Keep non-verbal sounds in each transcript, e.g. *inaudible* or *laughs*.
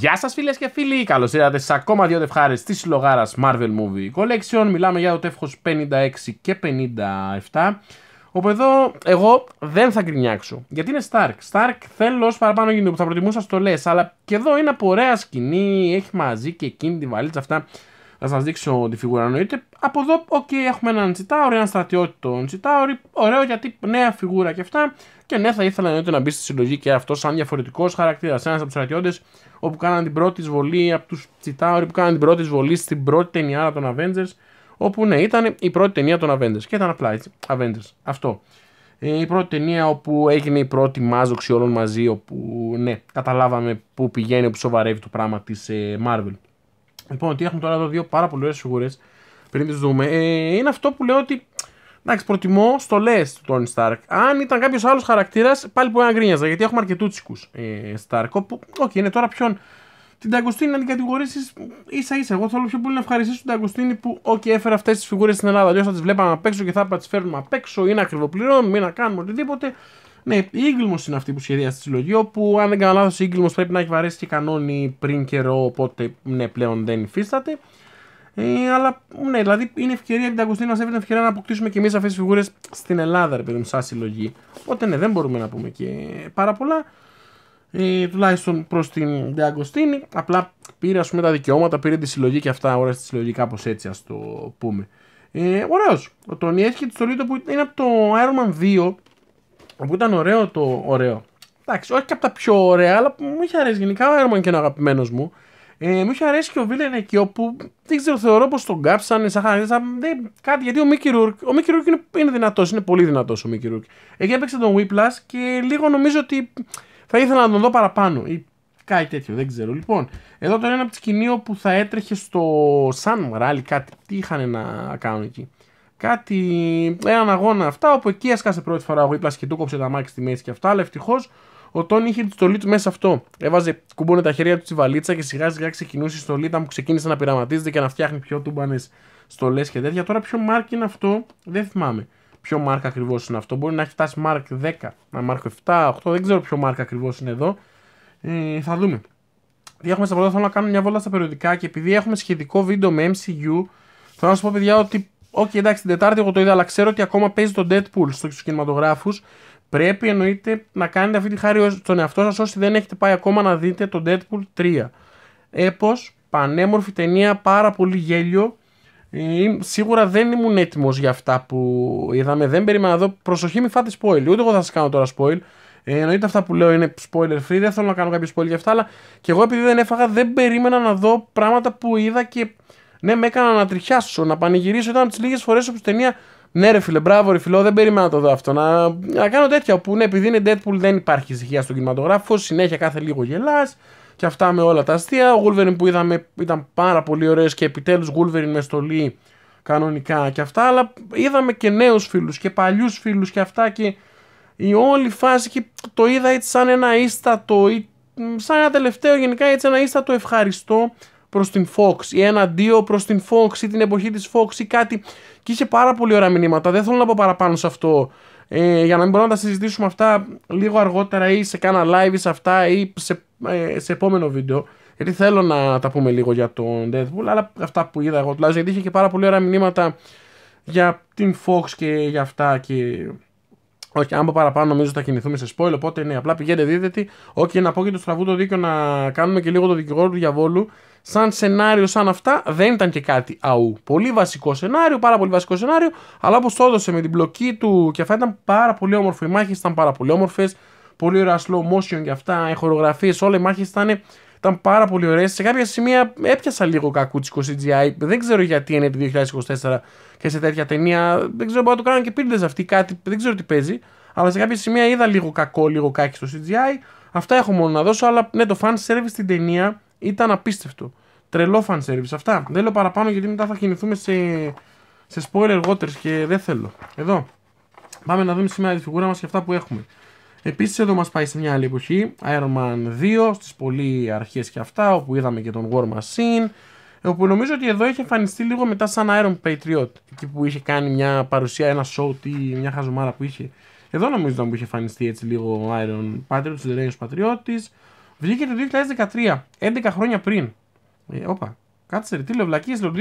Γεια σας, φίλες και φίλοι! Καλώς ήρθατε σε ακόμα δύο δευχάρε τη συλλογάρα Marvel Movie Collection. Μιλάμε για το τεύχος 56 και 57. Όπου εδώ εγώ δεν θα γκρινιάξω. Γιατί είναι Stark. Stark θέλω όσο παραπάνω γίνεται που θα προτιμούσα στο λες. Αλλά και εδώ είναι από ωραία σκηνή. Έχει μαζί και εκείνη τη βαλίτσα αυτά θα σας δείξω τη φιγούρα εννοείται. Από εδώ, οκ, okay, έχουμε έναν Τσιτάωρη, έναν στρατιώτη τον Τσιτάωρη. Ωραίο γιατί νέα φιγούρα και αυτά. Και ναι, θα ήθελα εννοείται να μπει στη συλλογή και αυτός σαν διαφορετικός χαρακτήρας. Ένας από τους στρατιώτες όπου κάναν την πρώτη εισβολή από τους Τσιτάωρη, που κάναν την πρώτη εισβολή στην πρώτη ταινία των Avengers. Όπου ναι, ήταν η πρώτη ταινία των Avengers και ήταν απλά έτσι. Avengers. Αυτό. Ε, η πρώτη ταινία όπου έγινε η πρώτη μάζοξη όλων μαζί, όπου ναι, καταλάβαμε πού πηγαίνει, που σοβαρεύει το πράγμα της ε, Marvel. Λοιπόν, τι έχουμε τώρα εδώ, δύο πάρα πολλές φιγούρε πριν τις δούμε. Ε, είναι αυτό που λέω ότι. Εντάξει, προτιμώ λες του Τόνι Σταρκ. Αν ήταν κάποιος άλλος χαρακτήρας, πάλι μπορεί να γκρίνιαζα γιατί έχουμε αρκετούτσικου ε, Σταρκ. Όπου, οκ, okay, είναι τώρα ποιον. Την Ταγκουστίνη να την κατηγορήσεις ίσα ίσα. Εγώ θέλω πιο πολύ να ευχαριστήσω την Ταγκουστίνη που, όχι, okay, έφερε αυτές τις φιγούρες στην Ελλάδα. Αλλιώς θα τις βλέπαμε απ' έξω και θα έπρεπε να τις φέρνουμε απ' έξω ή να ακριβοπληρώνουμε ή να κάνουμε οτιδήποτε. Ναι, η Ήγκλμος είναι αυτή που σχεδίασε τη συλλογή, όπου αν δεν κάνω λάθος, η Ήγκλμος πρέπει να έχει βαρέσει και κανόνι πριν καιρό, οπότε ναι, πλέον δεν υφίσταται. Ε, αλλά ναι, δηλαδή είναι ευκαιρία για την Αγκουστή μας έδινε ευκαιρία να αποκτήσουμε και εμείς αυτές τις φιγούρες στην Ελλάδα, ρε παιδί μου, σαν συλλογή. Οπότε ναι, δεν μπορούμε να πούμε και πάρα πολλά. Ε, τουλάχιστον προς την Ντεαγκοστίνη. Απλά πήρε ας πούμε, τα δικαιώματα, πήρε τη συλλογή και αυτά ώρα στη συλλογή, κάπως έτσι ας το πούμε. Ε, Ωραίος. Ο Τόνι έχει και τη που είναι από το Iron Man 2 που ήταν ωραίο το ωραίο. Εντάξει, όχι και από τα πιο ωραία, αλλά μου είχε αρέσει. Γενικά ο Έρμον και ο αγαπημένος μου. Ε, μου είχε αρέσει και ο Βίλεν εκεί όπου δεν ξέρω, θεωρώ πως τον κάψανε σαν χαρακτήρας. Κάτι γιατί ο Μίκη Ρούρκ, ο Μίκη Ρούρκ είναι, είναι δυνατός, είναι πολύ δυνατός ο Μίκη Ρούρκ. Εκεί έπαιξε τον Βίπλα και λίγο νομίζω ότι θα ήθελα να τον δω παραπάνω ή κάτι τέτοιο, δεν ξέρω. Λοιπόν, εδώ τώρα είναι ένα από σκηνή που θα έτρεχε στο Sun Rally, κάτι. Τι είχαν να κάνουν εκεί κάτι, έναν αγώνα αυτά, όπου εκεί έσκασε πρώτη φορά ο είπα και του κόψε τα μάξι στη μέση και αυτά, αλλά ευτυχώς ο Τόνι είχε τη στολή του μέσα αυτό. Έβαζε κουμπώνε τα χέρια του στη βαλίτσα και σιγά σιγά ξεκινούσε η στολή που ξεκίνησε να πειραματίζεται και να φτιάχνει πιο τούμπανες στολές και τέτοια. Τώρα ποιο μάρκ είναι αυτό, δεν θυμάμαι. Ποιο μάρκ ακριβώς είναι αυτό. Μπορεί να έχει φτάσει μάρκ 10, να μάρκ 7, 8, δεν ξέρω ποιο μάρκ ακριβώς είναι εδώ. Ε, θα δούμε. Τι έχουμε στα πρώτα, θέλω να κάνω μια βόλτα στα περιοδικά και επειδή έχουμε σχετικό βίντεο με MCU, θέλω να σου πω παιδιά ότι Οκ, okay, εντάξει, την Τετάρτη εγώ το είδα, αλλά ξέρω ότι ακόμα παίζει το Deadpool στους κινηματογράφους. Πρέπει εννοείται να κάνετε αυτή τη χάρη στον εαυτό σας όσοι δεν έχετε πάει ακόμα να δείτε το Deadpool 3. Έπω, πανέμορφη ταινία, πάρα πολύ γέλιο. Ε, σίγουρα δεν ήμουν έτοιμος για αυτά που είδαμε. Δεν περίμενα να δω. Προσοχή, μην φάτε spoil. Ούτε εγώ θα σας κάνω τώρα spoil. Ε, εννοείται αυτά που λέω είναι spoiler free, δεν θέλω να κάνω κάποιο spoil για αυτά, αλλά και εγώ επειδή δεν έφαγα, δεν περίμενα να δω πράγματα που είδα και ναι, με έκανα να τριχιάσω, να πανηγυρίσω. Ήταν από τις λίγες φορές όπου στην ταινία. Ναι, ρε φίλε, μπράβο, ρε φιλό, δεν περίμενα να το δω αυτό. Να, να κάνω τέτοια που ναι, επειδή είναι Deadpool δεν υπάρχει ησυχία στον κινηματογράφο. Συνέχεια κάθε λίγο γελάς και αυτά με όλα τα αστεία. Ο Wolverine που είδαμε ήταν πάρα πολύ ωραίος και επιτέλους Wolverine μες στολή κανονικά και αυτά. Αλλά είδαμε και νέους φίλους και παλιούς φίλους και αυτά. Και η όλη φάση και το είδα έτσι σαν ένα ίστατο, σαν ένα τελευταίο γενικά έτσι ένα ίστατο ευχαριστώ Προς την Fox ή ένα δύο προς την Fox ή την εποχή της Fox ή κάτι και είχε πάρα πολύ ωραία μηνύματα, δεν θέλω να πω παραπάνω σε αυτό ε, για να μην μπορούμε να τα συζητήσουμε αυτά λίγο αργότερα ή σε κάνα live ή σε αυτά ή σε, ε, σε επόμενο βίντεο γιατί θέλω να τα πούμε λίγο για τον Deadpool αλλά αυτά που είδα εγώ τουλάχιστον γιατί είχε και πάρα πολύ ωραία μηνύματα για την Fox και για αυτά και όχι, αν πω παραπάνω νομίζω θα κινηθούμε σε spoil. Οπότε ναι, απλά πηγαίνετε, τι. Όχι, να και το στραβού το δίκιο να κάνουμε και λίγο το δικηγόρο του διαβόλου. Σαν σενάριο, σαν αυτά, δεν ήταν και κάτι αού. Πολύ βασικό σενάριο, πάρα πολύ βασικό σενάριο. Αλλά όπως το έδωσε με την μπλοκή του και αυτά ήταν πάρα πολύ όμορφο. Οι μάχες ήταν πάρα πολύ όμορφες. Πολύ ωραία slow motion και αυτά. Οι χορογραφίες, όλα οι μάχες ήταν ήταν πάρα πολύ ωραίες. Σε κάποια σημεία έπιασα λίγο κακούτσικο CGI. Δεν ξέρω γιατί είναι το 2024 και σε τέτοια ταινία. Δεν ξέρω μπορεί το κάνουν και πίρντες αυτή κάτι. Δεν ξέρω τι παίζει. Αλλά σε κάποια σημεία είδα λίγο κακό, λίγο κάκι στο CGI. Αυτά έχω μόνο να δώσω. Αλλά ναι, το fan service στην ταινία ήταν απίστευτο. Τρελό fan service. Αυτά. Δεν λέω παραπάνω γιατί μετά θα κινηθούμε σε, σε spoiler waters και δεν θέλω. Εδώ. Πάμε να δούμε σήμερα τη φιγούρα μας και αυτά που έχουμε. Επίσης, εδώ μας πάει σε μια άλλη εποχή. Iron Man 2, στις πολύ αρχές και αυτά, όπου είδαμε και τον War Machine. Όπου νομίζω ότι εδώ είχε εμφανιστεί λίγο μετά σαν Iron Patriot. Εκεί που είχε κάνει μια παρουσία, ένα show, τι, μια χαζομάρα που είχε. Εδώ νομίζω ότι είχε εμφανιστεί έτσι λίγο ο Iron Patriot, ο Ιδρύο Πατριώτη. Βγήκε το 2013, 11 χρόνια πριν. Ε, όπα, κάτσε ρε, τι λέω, το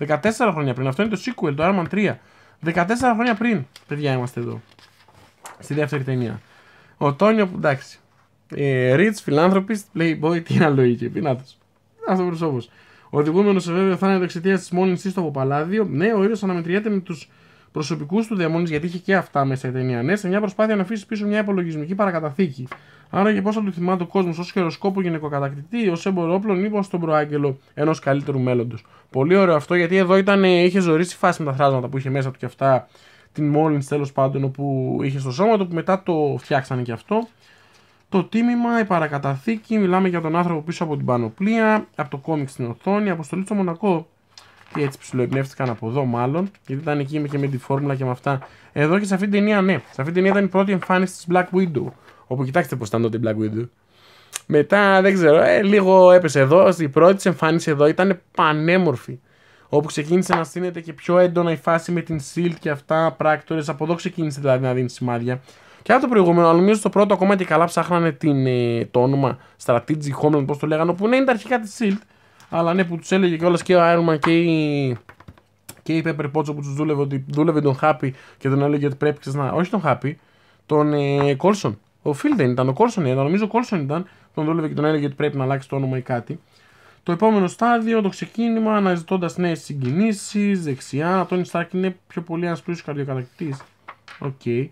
2010. 14 χρόνια πριν, αυτό είναι το sequel, το Iron Man 3. 14 χρόνια πριν, παιδιά είμαστε εδώ. Στη δεύτερη ταινία. Ο Τόνιο, εντάξει. Ε, Rich, philanthropist, playboy, τι άλλο είχε. πεινάτος. Αυτός ο προσώπος. σε βέβαιο θάνατο εξαιτίας της μόλυνσης στο Ποπαλάδιο. Ναι, ο ήρωα αναμετριέται με τους προσωπικούς του δαιμόνες, γιατί είχε και αυτά μέσα η ταινία. Ναι, σε μια προσπάθεια να αφήσει πίσω μια υπολογισμική παρακαταθήκη. Άρα και πόσο θα του θυμάται ο κόσμος ως χεροσκόπο γυναικοκατακτητή, ως έμπορο ή ω τον προάγγελο ενός καλύτερου μέλλοντος. Πολύ ωραίο αυτό γιατί εδώ ήταν, ε, είχε ζωήσει φάση με τα θράσματα που είχε μέσα του και αυτά την Μόλιν τέλος πάντων που είχε στο σώμα του που μετά το φτιάξανε και αυτό. Το τίμημα, η παρακαταθήκη, μιλάμε για τον άνθρωπο πίσω από την πανοπλία, από το κόμικ στην οθόνη, αποστολή στο Μονακό. Και έτσι ψιλοεμπνεύστηκαν από εδώ, μάλλον. Γιατί ήταν εκεί και με τη φόρμουλα και με αυτά. Εδώ και σε αυτή την ταινία, ναι. Σε αυτή την ταινία ήταν η πρώτη εμφάνιση της Black Widow. Όπου κοιτάξτε πώς ήταν τότε η Black Widow. Μετά δεν ξέρω, ε, λίγο έπεσε εδώ. Η πρώτη εμφάνιση εδώ ήταν πανέμορφη όπου ξεκίνησε να στείνεται και πιο έντονα η φάση με την Shield και αυτά, πράκτορες. Από εδώ ξεκίνησε δηλαδή να δίνει σημάδια. Και αυτό το προηγούμενο, αλλά νομίζω στο πρώτο ακόμα και καλά ψάχνανε την, ε, το όνομα Strategic Homeland, πώς το λέγανε, που ναι είναι τα αρχικά της Shield. Αλλά ναι, που τους έλεγε κιόλας και ο Iron και η, και Pepper Potts που τους δούλευε, ότι δούλευε τον Happy και τον έλεγε ότι πρέπει να. Όχι τον Happy, τον ε, Colson. Ο Φιλ δεν ήταν, ο Colson ήταν, νομίζω ο Colson ήταν. Τον δούλευε και τον έλεγε ότι πρέπει να αλλάξει το όνομα ή κάτι. Το επόμενο στάδιο, το ξεκίνημα, αναζητώντας νέες συγκινήσεις, δεξιά. Τόνι Στάρκ είναι πιο πολύ ένας πλούσιος καρδιοκατακτητής. Οκ. Okay.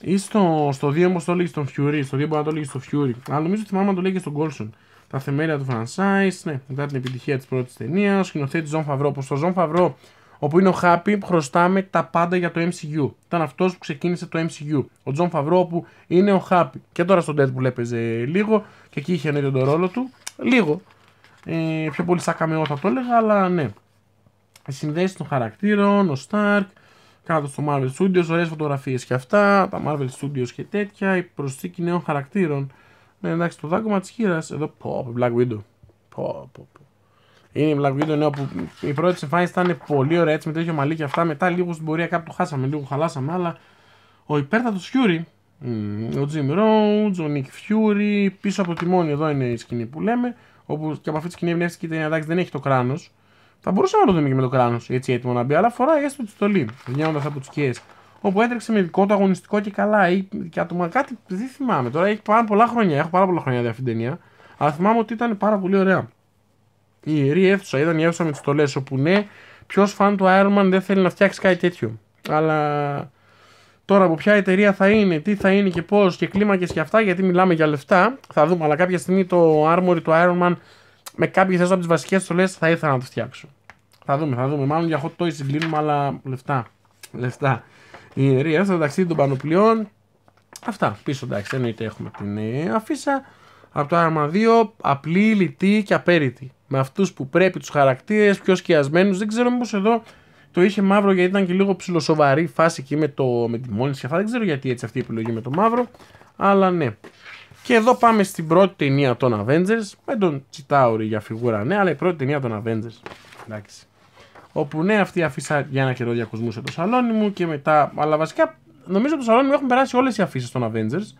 Ή στο, στο 2 όμως το λέγει στον Fury. Στο 2 μπορεί να το λέγει στον Fury. Αλλά νομίζω ότι θυμάμαι να το λέγει στον Golson. Τα θεμέλια του franchise, ναι, μετά την επιτυχία της πρώτης ταινίας. Ο Σκηνοθέτης Ζων Φαβρό. Πω στο Ζων Φαβρό, όπου είναι ο χάπι, χρωστάμε τα πάντα για το MCU. Ήταν αυτός που ξεκίνησε το MCU. Ο Τζον Φαβρό, που είναι ο χάπι. Και τώρα στον Deadpool έπαιζε λίγο και εκεί είχε εννοείται τον ρόλο του. Λίγο. Ε, πιο πολύ σαν καμεό θα το έλεγα, αλλά ναι. Οι συνδέσεις των χαρακτήρων, ο Stark, κάτω στο Marvel Studios, ωραίες φωτογραφίες και αυτά, τα Marvel Studios και τέτοια, η προσθήκη νέων χαρακτήρων. Ναι, εντάξει, το δάγκωμα της χείρας, εδώ, πω, Black Widow. Πω, πω, πω. Είναι η Black Widow, ναι, που η πρώτη εμφάνιση ήταν πολύ ωραία έτσι με τέτοιο μαλλί και αυτά. Μετά λίγο στην πορεία κάπου το χάσαμε, λίγο χαλάσαμε, αλλά ο υπέρτατος Fury, ο Jim Rhodes, ο Nick Fury, πίσω από τη μόνη εδώ είναι η σκηνή που λέμε όπου και από αυτή τη σκηνή εμπνεύστηκε ότι εντάξει δεν έχει το κράνος. Θα μπορούσαμε να το δούμε και με το κράνος έτσι έτοιμο να μπει, αλλά φοράει έστω τη στολή, βγαίνοντα από τις σκιές. Όπου έτρεξε με δικό του αγωνιστικό και καλά, ή και άτομα κάτι δεν θυμάμαι. Τώρα έχει πάρα πολλά χρόνια, έχω πάρα πολλά χρόνια δει αυτή την ταινία, αλλά θυμάμαι ότι ήταν πάρα πολύ ωραία. Η ιερή αίθουσα ήταν η αίθουσα με τις στολές, όπου ναι, ποιος φαν του Iron Man δεν θέλει να φτιάξει κάτι τέτοιο. Αλλά Τώρα από ποια εταιρεία θα είναι, τι θα είναι και πώς και κλίμακες και αυτά, γιατί μιλάμε για λεφτά. Θα δούμε. Αλλά κάποια στιγμή το Armory του Iron Man με κάποιες από τις βασικές στολέ θα ήθελα να το φτιάξω. Θα δούμε, θα δούμε. Μάλλον για hot toys συγκλίνουμε, αλλά λεφτά. Λεφτά. Η Ρία στο ταξίδι των πανοπλιών. Αυτά. Πίσω εντάξει, εννοείται έχουμε την αφίσα. Από το Iron 2, απλή, λιτή και απέριτη. Με αυτούς που πρέπει, τους χαρακτήρες, πιο σκιασμένους. Δεν ξέρω μήπως εδώ το είχε μαύρο γιατί ήταν και λίγο ψηλοσοβαρή φάση εκεί με, το, με τη μόλυνση και αυτά. Δεν ξέρω γιατί έτσι αυτή η επιλογή με το μαύρο. Αλλά ναι. Και εδώ πάμε στην πρώτη ταινία των Avengers. Με τον Τσιτάουρη για φιγούρα, ναι, αλλά η πρώτη ταινία των Avengers. Εντάξει. Όπου ναι, αυτή αφήσα για ένα καιρό διακοσμού το σαλόνι μου και μετά. Αλλά βασικά νομίζω το σαλόνι μου έχουν περάσει όλες οι αφήσεις των Avengers.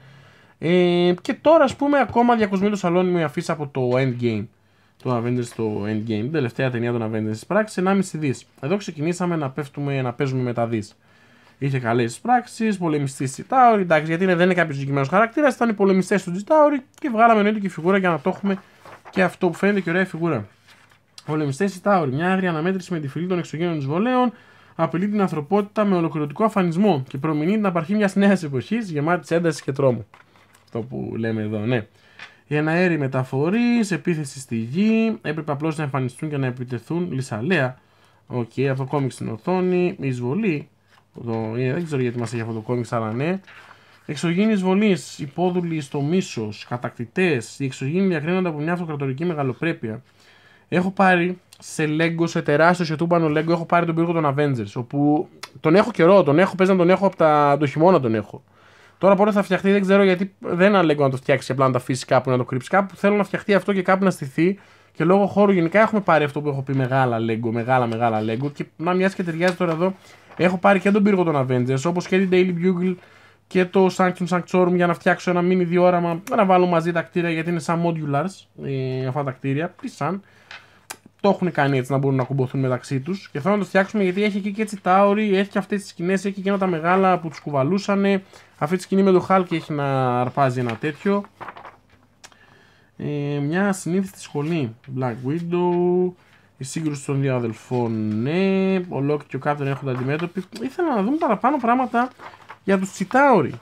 Ε, και τώρα, ας πούμε, ακόμα διακοσμεί το σαλόνι μου η αφήσα από το Endgame του Avengers στο Endgame, τελευταία ταινία των Avengers στι πράξη, 1,5 δις. Εδώ ξεκινήσαμε να, πέφτουμε, να παίζουμε με τα δις. Είχε καλές πράξεις, πολεμιστής τη Tower, εντάξει, γιατί δεν είναι κάποιος συγκεκριμένος χαρακτήρας, ήταν οι πολεμιστές του Tower και βγάλαμε εννοείται και φιγούρα για να το έχουμε και αυτό που φαίνεται και ωραία φιγούρα. Πολεμιστές τη Tower, μια άγρια αναμέτρηση με τη φυλή των εξωγένων εισβολέων, απειλεί την ανθρωπότητα με ολοκληρωτικό αφανισμό και προμηνεί την απαρχή μιας νέας εποχής γεμάτη έντασης και τρόμου. Αυτό που λέμε εδώ, ναι. Η αέρι μεταφορή, επίθεση στη γη, έπρεπε απλώς να εμφανιστούν και να επιτεθούν λυσαλέα. Οκ, okay, αυτό το κόμιξ στην οθόνη, εισβολή. Ε, δεν ξέρω γιατί μας έχει αυτό το κόμιξ, αλλά ναι. εξωγήνη εισβολή. υπόδουλοι στο μίσος, κατακτητές. Οι εξωγήινοι διακρίνονται από μια αυτοκρατορική μεγαλοπρέπεια. Έχω πάρει σε Lego, σε τεράστιο σε τούμπανο Lego, έχω πάρει τον πύργο των Avengers. Όπου τον έχω καιρό, τον έχω, παίζει να τον έχω από τα... το χειμώνα τον έχω. Τώρα μπορεί θα φτιαχτεί, δεν ξέρω γιατί δεν αλέγω να το φτιάξει απλά να το αφήσει κάπου να το κρύψει κάπου. Θέλω να φτιαχτεί αυτό και κάπου να στηθεί. Και λόγω χώρου γενικά έχουμε πάρει αυτό που έχω πει μεγάλα Lego, μεγάλα μεγάλα Lego. Και να μοιάζει και ταιριάζει τώρα εδώ. Έχω πάρει και τον πύργο των Avengers, όπως και την Daily Bugle και το Sanctum Sanctorum για να φτιάξω ένα mini διόραμα. Να βάλω μαζί τα κτίρια γιατί είναι σαν modulars ε, αυτά τα κτίρια. Τι το έχουν κάνει έτσι να μπορούν να κουμποθούν μεταξύ τους. Και θέλω να το φτιάξουμε γιατί έχει εκεί και έτσι έχει και αυτές τις σκηνές, έχει και ένα τα μεγάλα που τους κουβαλούσαν. Αυτή τη σκηνή με το Χάλκ έχει να αρπάζει ένα τέτοιο. Ε, μια συνήθιστη σχολή. Black Widow. Η σύγκρουση των δύο αδελφών. Ναι. Ο Λόκ και ο Κάπτερ έρχονται αντιμέτωποι. Ήθελα να δούμε παραπάνω πράγματα για τους Τσιτάουρι.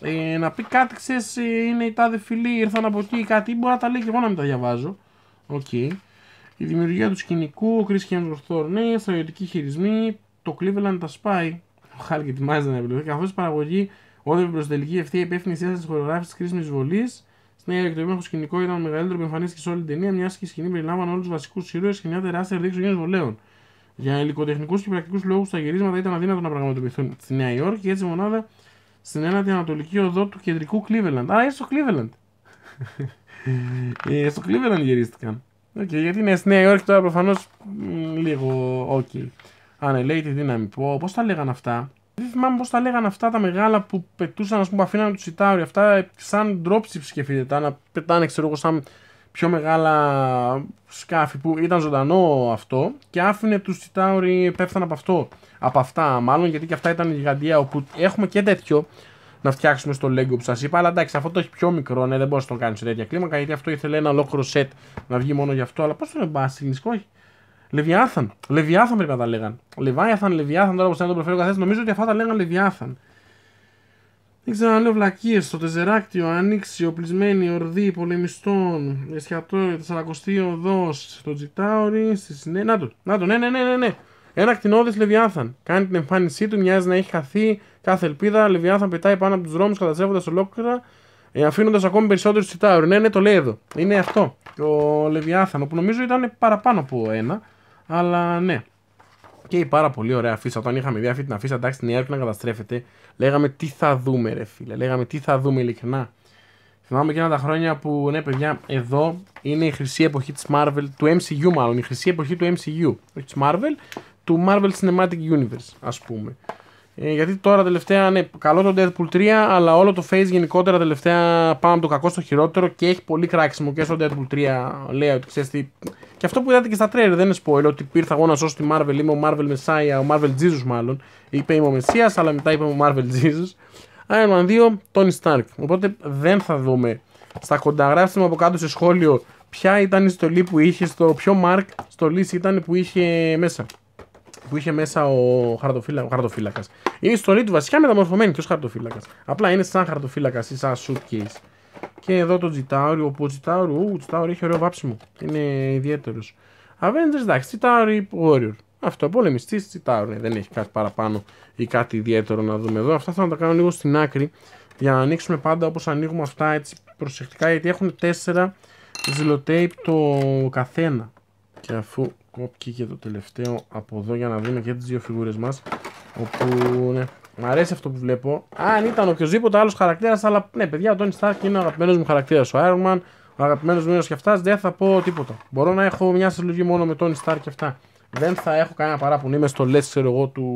Ε, να πει κάτι, ξέρεις, ε, είναι η τάδε φιλή, ήρθαν από εκεί κάτι. Μπορεί να τα λέει και εγώ να μην τα διαβάζω. Οκ. Okay. Η δημιουργία του σκηνικού, ο Chris Hemsworth Thor, ναι, στρατιωτικοί χειρισμοί, το Cleveland τα σπάει. Ο Χάλκ ετοιμάζεται να επιλογεί, καθώς η παραγωγή όδευε προς τελική ευθεία υπεύθυνη σχέση τη χορογράφηση τη κρίσιμη βολή. Στην το του σκηνικό ήταν ο μεγαλύτερο που εμφανίστηκε σε όλη την ταινία, μιας και η σκηνή περιλάμβανε όλους τους βασικούς ήρωες και μια τεράστια δείξη βολέων. Για υλικοτεχνικούς και πρακτικούς λόγους τα γυρίσματα ήταν αδύνατο να πραγματοποιηθούν στη Νέα Υόρκη και έτσι μονάδα στην ένατη ανατολική οδό του κεντρικού Cleveland. Α, στο Cleveland. *laughs* Ε, στο Cleveland γυρίστηκαν. Okay, γιατί είναι στη Νέα Υόρκη τώρα προφανώς λίγο ναι, λέει τη δύναμη. Πώς τα λέγανε αυτά. Δεν θυμάμαι πώς τα λέγανε αυτά τα μεγάλα που πετούσαν, ας πούμε, αφήναν του Ιτάουρι. Αυτά ε, σαν dropships και να πετάνε, ξέρω εγώ, σαν πιο μεγάλα σκάφη που ήταν ζωντανό αυτό και άφηνε τους Τσιτάουρι πέφτανε από αυτό. Από αυτά, μάλλον γιατί και αυτά ήταν γιγαντία. Όπου έχουμε και τέτοιο, να φτιάξουμε στο Lego που σας είπα. Αλλά εντάξει, αυτό το έχει πιο μικρό, ναι, δεν μπορεί να το κάνεις σε τέτοια κλίμακα γιατί αυτό ήθελε ένα ολόκληρο σετ να βγει μόνο γι' αυτό. Αλλά πώς το λένε, Μπάσιλινσκο, όχι. Λεβιάθαν. Λεβιάθαν πρέπει να τα λέγαν. Λεβάιαθαν, Λεβιάθαν, τώρα που να το προφέρω καθένα. Νομίζω ότι αυτά τα λέγαν Λεβιάθαν. Δεν ξέρω να λέω βλακίες. Το τεζεράκτιο, ανοιξη οπλισμένη, οπλισμένη, πολεμιστών. Εσχατό, οδός, το τζιτάωρι, στη συνέχεια. Να το, ναι, ναι, ναι, ναι. ναι. Ένα κτηνόδης Λεβιάθαν. Κάνει την εμφάνισή του, μοιάζει να έχει χαθεί κάθε ελπίδα. Λεβιάθαν πετάει πάνω από τους δρόμους, καταστρέφοντας ολόκληρα, ε, αφήνοντας ακόμη περισσότερους τσιτάουρου. Ναι, ναι, το λέει εδώ. Είναι αυτό. Ο Λεβιάθαν, που νομίζω ήταν παραπάνω από ένα, αλλά ναι. Και η πάρα πολύ ωραία αφίσα. Όταν είχαμε δει αυτή την αφίσα, εντάξει, την έρχεται να καταστρέφεται, λέγαμε τι θα δούμε, ρε φίλε. Λέγαμε τι θα δούμε, ειλικρινά. Θυμάμαι εκείνα τα χρόνια που, ναι, παιδιά, εδώ είναι η χρυσή εποχή της Marvel, του MCU μάλλον. Η χρυσή εποχή του MCU. Όχι της Marvel, του Marvel Cinematic Universe, ας πούμε. Ε, γιατί τώρα τελευταία, ναι, καλό το Deadpool 3, αλλά όλο το Face γενικότερα τελευταία πάμε από το κακό στο χειρότερο και έχει πολύ κράξιμο και στο Deadpool 3. Λέω ότι ξέρεις τι. Και αυτό που είδατε και στα τρέλερ δεν είναι spoiler, ότι ήρθα εγώ να σώσω τη Marvel. Είμαι ο Marvel Messiah, ο Marvel Jesus μάλλον. Είπε είμαι ο Messiah, αλλά μετά είπε ο Marvel Jesus. Iron Man 2, Tony Stark. Οπότε δεν θα δούμε στα κοντά. μου από κάτω σε σχόλιο ποια ήταν η στολή που είχε στο. Ποιο Mark στολής ήταν που είχε μέσα που είχε μέσα ο, χαρτοφύλα, ο χαρτοφύλακας. Είναι στο στολή του βασικά μεταμορφωμένη και ως χαρτοφύλακας. Απλά είναι σαν χαρτοφύλακας ή σαν suitcase. Και εδώ το Τζιτάουρι, όπου ο Τζιτάουρι, ο Τζιτάουρι έχει ωραίο βάψιμο. Είναι ιδιαίτερος. Avengers, εντάξει, Τζιτάουρι Warrior. Αυτό, πολεμιστής Τζιτάουρι. Δεν έχει κάτι παραπάνω ή κάτι ιδιαίτερο να δούμε εδώ. Αυτά θα τα κάνω λίγο στην άκρη για να ανοίξουμε πάντα όπως ανοίγουμε αυτά έτσι προσεκτικά γιατί έχουν 4 ζηλοτέιπ το καθένα και αφού κόπηκε και το τελευταίο από εδώ για να δούμε και τις δύο φιγούρες μας όπου ναι, μου αρέσει αυτό που βλέπω αν ήταν οποιοδήποτε άλλος χαρακτήρας αλλά ναι παιδιά ο Τόνι Στάρκ είναι ο αγαπημένος μου χαρακτήρας ο Iron Man ο αγαπημένος μου και αυτάς, δεν θα πω τίποτα. Μπορώ να έχω μια συλλογή μόνο με Τόνι Stark και αυτά. Δεν θα έχω κανένα παράπονο. Είμαι στο λες, ξέρω εγώ, του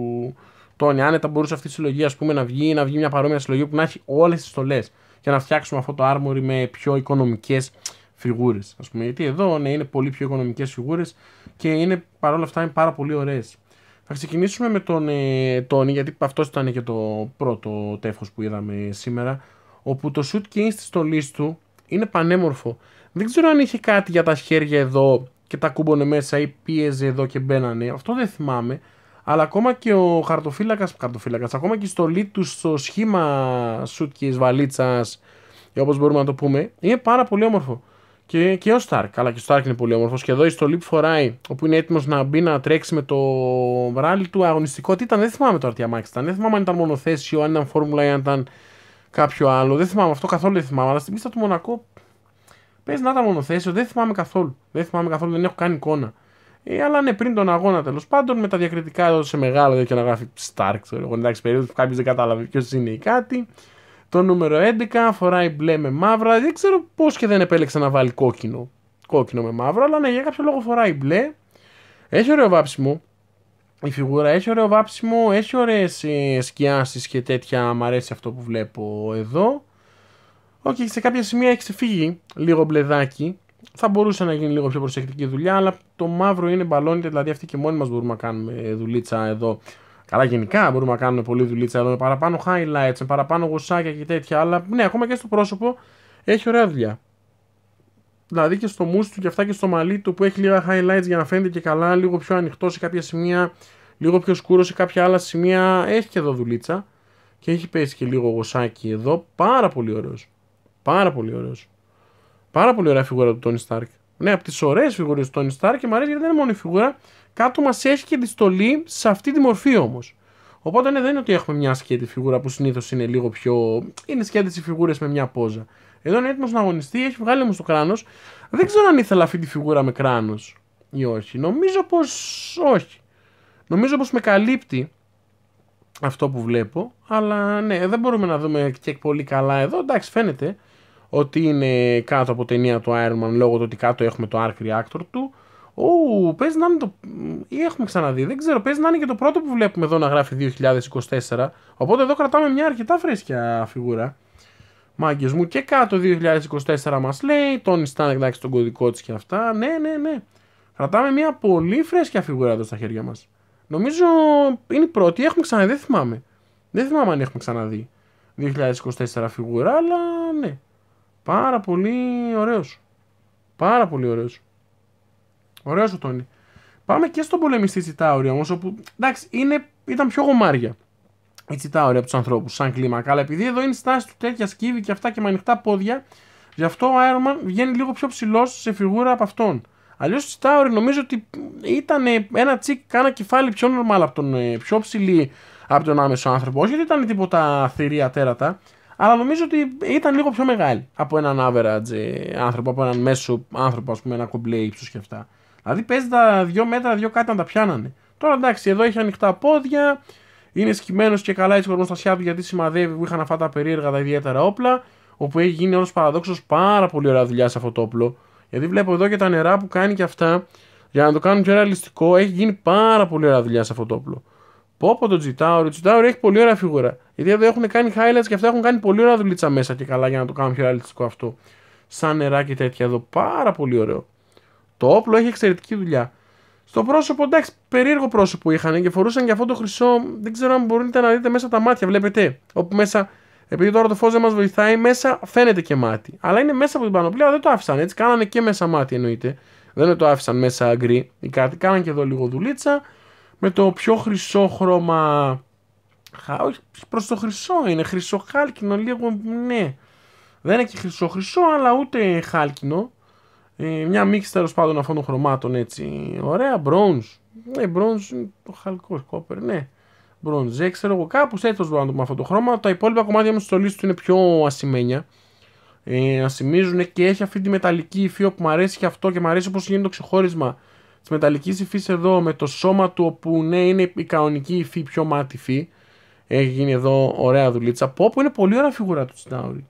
Τόνι. ήταν μπορούσε αυτή η συλλογή ας πούμε, να βγει να βγει μια παρόμοια συλλογή που να έχει όλες τις στολές και να φτιάξουμε αυτό το άρμορι με πιο οικονομικές φιγούρες. Ας πούμε, γιατί εδώ ναι, είναι πολύ πιο οικονομικές φιγούρες και είναι παρόλα αυτά είναι πάρα πολύ ωραίες. Θα ξεκινήσουμε με τον ε, Τόνι, γιατί αυτός ήταν και το πρώτο τεύχος που είδαμε σήμερα. Όπου το suitcase στη στολή του είναι πανέμορφο. Δεν ξέρω αν είχε κάτι για τα χέρια εδώ και τα κούμπονε μέσα ή πίεζε εδώ και μπαίνανε. Αυτό δεν θυμάμαι. Αλλά ακόμα και ο χαρτοφύλακας, χαρτοφύλακας, ακόμα και η στολή του στο σχήμα suitcase βαλίτσα, όπως μπορούμε να το πούμε, είναι πάρα πολύ όμορφο. Και, και ο Σταρκ. Αλλά και ο Σταρκ είναι πολύ όμορφος. Και εδώ η στολή που φοράει, όπου είναι έτοιμος να μπει να τρέξει με το ράλι του αγωνιστικό. Τι ήταν, δεν θυμάμαι τώρα τι αμάξι ήταν. Δεν θυμάμαι αν ήταν μονοθέσιο, αν ήταν φόρμουλα ή αν ήταν κάποιο άλλο. Δεν θυμάμαι αυτό καθόλου. Δεν θυμάμαι. Αλλά στην πίστα του Μονακό πες να ήταν μονοθέσιο. Δεν θυμάμαι καθόλου. Δεν θυμάμαι καθόλου. Δεν έχω κάνει εικόνα. Ε, αλλά ναι, πριν τον αγώνα τέλος πάντων, με τα διακριτικά εδώ σε μεγάλο, εδώ και να γράφει Σταρκ. Ξέρω εγώ, εντάξει, που κάποιος δεν κατάλαβε ποιος είναι ή κάτι. Το νούμερο 11 φοράει μπλε με μαύρα. Δεν ξέρω πώς και δεν επέλεξε να βάλει κόκκινο. Κόκκινο με μαύρο, αλλά ναι, για κάποιο λόγο φοράει μπλε. Έχει ωραίο βάψιμο. Η φιγούρα έχει ωραίο βάψιμο, έχει ωραίες σκιάσεις και τέτοια, μ' αρέσει αυτό που βλέπω εδώ. Οκ, σε κάποια σημεία έχει ξεφύγει λίγο μπλεδάκι, θα μπορούσε να γίνει λίγο πιο προσεκτική δουλειά, αλλά το μαύρο είναι μπαλόνι, δηλαδή αυτή και μόνοι μας μπορούμε να κάνουμε δουλίτσα εδώ Καλά, γενικά μπορούμε να κάνουμε πολλή δουλίτσα εδώ με παραπάνω highlights, με παραπάνω γοσάκια και τέτοια. Αλλά ναι, ακόμα και στο πρόσωπο έχει ωραία δουλειά. Δηλαδή και στο μουσ του και αυτά και στο μαλί του που έχει λίγα highlights για να φαίνεται και καλά, λίγο πιο ανοιχτό σε κάποια σημεία, λίγο πιο σκούρο σε κάποια άλλα σημεία. Έχει και εδώ δουλίτσα. Και έχει πέσει και λίγο γοσάκι εδώ. Πάρα πολύ ωραίος. Πάρα πολύ ωραίος. Πάρα πολύ ωραία φιγούρα του Tony Stark. Ναι, από τις ωραίες φιγούρες του Tony Stark και μου αρέσει γιατί δεν είναι μόνο η φιγούρα, κάτω μας έχει και τη σε αυτή τη μορφή όμως. Οπότε ναι, δεν είναι ότι έχουμε μια σκέτη φιγούρα που συνήθως είναι λίγο πιο. είναι σκέτε οι φιγούρες με μια πόζα. Εδώ είναι έτοιμος να αγωνιστεί, έχει βγάλει όμως το κράνος. Δεν ξέρω αν ήθελα αυτή τη φιγούρα με κράνος ή όχι. Νομίζω πως όχι. Νομίζω πως με καλύπτει αυτό που βλέπω. Αλλά ναι, δεν μπορούμε να δούμε και πολύ καλά εδώ. Εντάξει, φαίνεται ότι είναι κάτω από ταινία του Iron Man λόγω του ότι κάτω έχουμε το Arc Reactor του. Ου, παίζει να είναι το. ή έχουμε ξαναδεί, δεν ξέρω. Παίζει να είναι και το πρώτο που βλέπουμε εδώ να γράφει 2024. Οπότε εδώ κρατάμε μια αρκετά φρέσκια φιγούρα. Μάγκες μου και κάτω 2024 μας λέει. τον Ιστάν εντάξει τον κωδικό της και αυτά. Ναι, ναι, ναι. Κρατάμε μια πολύ φρέσκια φιγούρα εδώ στα χέρια μας. Νομίζω είναι η πρώτη. Έχουμε ξαναδεί, δεν θυμάμαι. Δεν θυμάμαι αν έχουμε ξαναδεί 2024 φιγούρα, αλλά ναι. Πάρα πολύ ωραίος. Πάρα πολύ ωραίος. Ωραία ο Τόνι. Πάμε και στον πολεμιστή Τσιτάουρη όμως, όπου εντάξει, είναι, ήταν πιο γομάρια η Τσιτάουρη από τους ανθρώπους, σαν κλίμακα. Αλλά επειδή εδώ είναι στάση του τέτοια σκύβη και αυτά και με ανοιχτά πόδια, γι' αυτό ο Άιρομαν βγαίνει λίγο πιο ψηλός σε φιγούρα από αυτόν. Αλλιώς η Τσιτάουρη νομίζω ότι ήταν ε, ένα τσικ, κάνα κεφάλι πιο νορμάλ από τον ε, πιο ψηλή από τον άμεσο άνθρωπο. Όχι ότι ήταν τίποτα θηρία τέρατα, αλλά νομίζω ότι ήταν λίγο πιο μεγάλη από έναν average ε, άνθρωπο, από έναν μέσο άνθρωπο, ας πούμε, ένα κομπλέ ύψος και αυτά. Δηλαδή παίζει τα δύο μέτρα, δύο κάτι να τα πιάνανε. Τώρα εντάξει, εδώ έχει ανοιχτά πόδια, είναι σκημένο και καλά έτσι χωρίς να γιατί σημαδεύει που είχαν αυτά τα περίεργα τα ιδιαίτερα όπλα. Όπου έχει γίνει όλος παραδόξως πάρα πολύ ωραία δουλειά σε αυτό το όπλο. Γιατί βλέπω εδώ και τα νερά που κάνει και αυτά, για να το κάνουν πιο ρεαλιστικό, έχει γίνει πάρα πολύ ωραία δουλειά σε αυτό το όπλο. Πόπο το Τζιτάουρ, ο Τζιτάουρ έχει πολύ ωραία φίγουρα. Γιατί εδώ έχουν κάνει highlights και αυτά έχουν κάνει πολύ ωραία δουλίτσα μέσα και καλά για να το κάνουν πιο ρεαλιστικό αυτό. Σαν νερά και τέτοια εδώ, πάρα πολύ ωραίο. Το όπλο έχει εξαιρετική δουλειά. Στο πρόσωπο, εντάξει, περίεργο πρόσωπο είχαν και φορούσαν και αυτό το χρυσό. Δεν ξέρω αν μπορείτε να δείτε μέσα τα μάτια. Βλέπετε, όπου μέσα, επειδή τώρα το φως δεν μας βοηθάει, μέσα φαίνεται και μάτι. Αλλά είναι μέσα από την πανοπλία, δεν το άφησαν έτσι. Κάνανε και μέσα μάτι εννοείται. Δεν το άφησαν μέσα αγκρί ή κάτι. Κάνανε και εδώ λίγο δουλίτσα. Με το πιο χρυσό χρώμα. Όχι, προς το χρυσό είναι. χρυσό χάλκινο, λίγο ναι. Δεν έχει χρυσό χρυσό, αλλά ούτε χάλκινο. Ε, μια μίξη τέλος πάντων αυτών των χρωμάτων έτσι. Ωραία, bronze. Ναι, bronze το χαλικό κόπερ, ναι. Bronze, ε, ξέρω εγώ, κάπως έτσι το με αυτό το χρώμα. Τα υπόλοιπα κομμάτια μου στο του είναι πιο ασημένια. Ε, ασημίζουν και έχει αυτή τη μεταλλική υφή που μου αρέσει και αυτό και μου αρέσει όπως γίνεται το ξεχώρισμα της μεταλλικής υφής εδώ με το σώμα του όπου ναι είναι η κανονική υφή, πιο μάτι υφή. Έχει γίνει εδώ ωραία δουλίτσα. Πόπου είναι πολύ ωραία φιγουρά του Τσιτάουρη.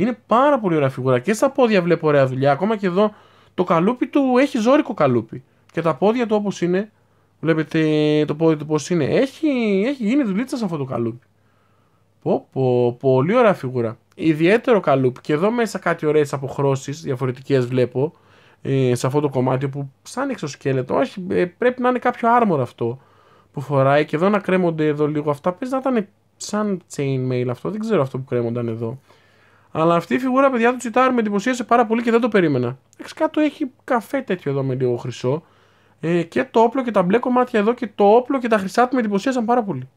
Είναι πάρα πολύ ωραία φιγούρα. Και στα πόδια βλέπω ωραία δουλειά. Ακόμα και εδώ το καλούπι του έχει ζώρικο καλούπι. Και τα πόδια του όπως είναι. Βλέπετε το πόδι του πώς είναι. Έχει, έχει γίνει δουλίτσα σε αυτό το καλούπι. Πω, πω, πολύ ωραία φιγούρα. Ιδιαίτερο καλούπι. Και εδώ μέσα κάτι ωραίες αποχρώσεις διαφορετικές βλέπω. Ε, σε αυτό το κομμάτι που σαν εξωσκέλετο. Όχι, ε, πρέπει να είναι κάποιο άρμορ αυτό που φοράει. Και εδώ να κρέμονται εδώ λίγο αυτά. Πες να ήταν σαν chainmail αυτό. Δεν ξέρω αυτό που κρέμονταν εδώ. Αλλά αυτή η φιγούρα, παιδιά του τσιτάρ με εντυπωσίασε πάρα πολύ και δεν το περίμενα. Εξ κάτω έχει καφέ τέτοιο εδώ με λίγο χρυσό. Ε, και το όπλο και τα μπλε κομμάτια εδώ και το όπλο και τα χρυσά του με εντυπωσίασαν πάρα πολύ.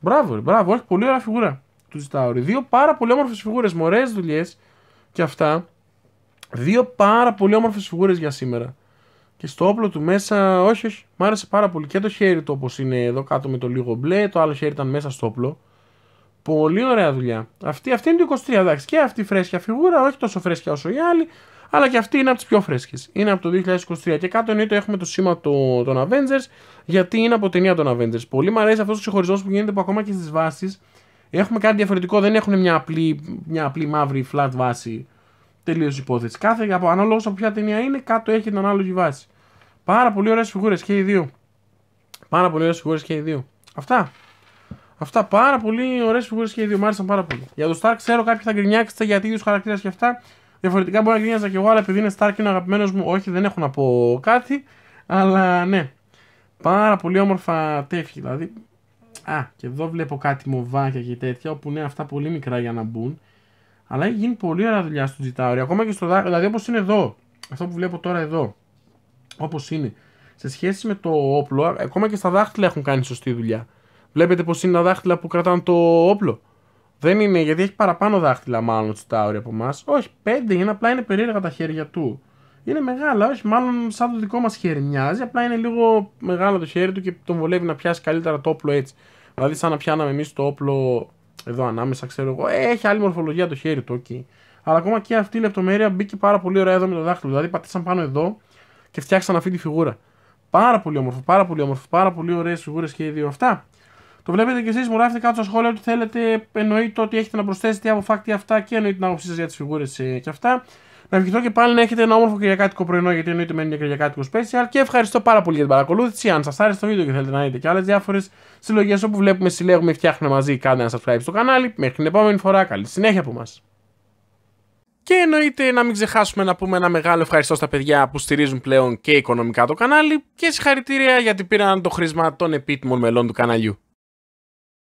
Μπράβο, μπράβο, έχει πολύ ωραία φιγούρα του τσιτάρ. Δύο πάρα πολύ όμορφες φιγούρες, μωρές δουλειές και αυτά. Δύο πάρα πολύ όμορφες φιγούρες για σήμερα. Και στο όπλο του μέσα, όχι, όχι, μ' άρεσε πάρα πολύ. Και το χέρι του όπως είναι εδώ κάτω με το λίγο μπλε, το άλλο χέρι ήταν μέσα στο όπλο. Πολύ ωραία δουλειά. Αυτή, αυτή είναι το 23, εντάξει. Και αυτή η φρέσκια φιγούρα, όχι τόσο φρέσκια όσο ή άλλοι, αλλά και αυτή είναι από τις πιο φρέσκες. Είναι από το 2023. Και κάτω εννοείται έχουμε το σήμα του, των Avengers, γιατί είναι από ταινία των Avengers. Πολύ μου αρέσει αυτός ο ξεχωρισμό που γίνεται που ακόμα και στις βάσεις έχουμε κάτι διαφορετικό. Δεν έχουν μια απλή, μια απλή μαύρη flat βάση. Τελείως υπόθεση. Κάθε από ανάλογο από ποια ταινία είναι, κάτω έχει την ανάλογη βάση. Πάρα πολύ ωραίες φιγούρες και οι δύο. Πάρα πολύ ωραίες φιγούρες και οι δύο. Αυτά. Αυτά πάρα πολύ ωραίες φιγούρες και οι δύο. μου άρεσαν πάρα πολύ. Για το Stark ξέρω κάποιοι θα γκρινιάξετε γιατί ίδιου χαρακτήρας και αυτά. Διαφορετικά μπορεί να γκρινιάζα κι εγώ, αλλά επειδή είναι Stark είναι αγαπημένος μου, όχι δεν έχω να πω κάτι. Αλλά ναι. Πάρα πολύ όμορφα τέφχη δηλαδή. Α, και εδώ βλέπω κάτι μοβάκια και τέτοια, όπου είναι αυτά πολύ μικρά για να μπουν. Αλλά έχει γίνει πολύ ωραία δουλειά στο Τζιτάουρι. Ακόμα και στο δάχτυλο, δηλαδή όπως είναι εδώ, αυτό που βλέπω τώρα εδώ, όπως είναι, σε σχέση με το όπλο, ακόμα και στα δάχτυλα έχουν κάνει σωστή δουλειά. Βλέπετε πως είναι τα δάχτυλα που κρατάνε το όπλο. Δεν είναι, γιατί έχει παραπάνω δάχτυλα μάλλον Τσιτάουρη από εμάς. Όχι, πέντε είναι, απλά είναι περίεργα τα χέρια του. Είναι μεγάλα, όχι, μάλλον σαν το δικό μας χέρι μοιάζει. Απλά είναι λίγο μεγάλο το χέρι του και τον βολεύει να πιάσει καλύτερα το όπλο έτσι. Δηλαδή, σαν να πιάναμε εμείς το όπλο εδώ ανάμεσα, ξέρω εγώ. Ε, έχει άλλη μορφολογία το χέρι του, okay. Αλλά ακόμα και αυτή η λεπτομέρεια μπήκε πάρα πολύ ωραία εδώ με το δάχτυλο. Δηλαδή, πατήσαν πάνω εδώ και φτιάξαν αυτή τη φιγούρα. Πάρα πολύ όμορφο, πάρα πολύ όμορφο, πάρα πολύ ωραίες φιγούρες και οι δύο αυτά. Το βλέπετε και εσείς, μου γράφετε κάτω στα σχόλια ότι θέλετε, εννοείται ότι έχετε να προσθέσετε από φάκτη αυτά και εννοείται την άποψή σας για τις φιγούρες ε, και αυτά. Να ευχηθώ και πάλι να έχετε ένα όμορφο Κυριακάτικο πρωινό, γιατί εννοείται μένει για Κυριακάτικο special. Και ευχαριστώ πάρα πολύ για την παρακολούθηση. Αν σας άρεσε το βίντεο και θέλετε να δείτε και άλλες διάφορες συλλογές όπου βλέπουμε, συλλέγουμε, φτιάχνουμε μαζί, κάντε ένα subscribe στο κανάλι. Μέχρι την επόμενη φορά, καλή συνέχεια από μας. Και εννοείται να μην ξεχάσουμε να πούμε ένα μεγάλο ευχαριστώ στα παιδιά που στηρίζουν πλέον και οικονομικά το κανάλι και συγχαρητήρια γιατί πήραν το χρήσμα των επίτιμων μελών του καναλιού.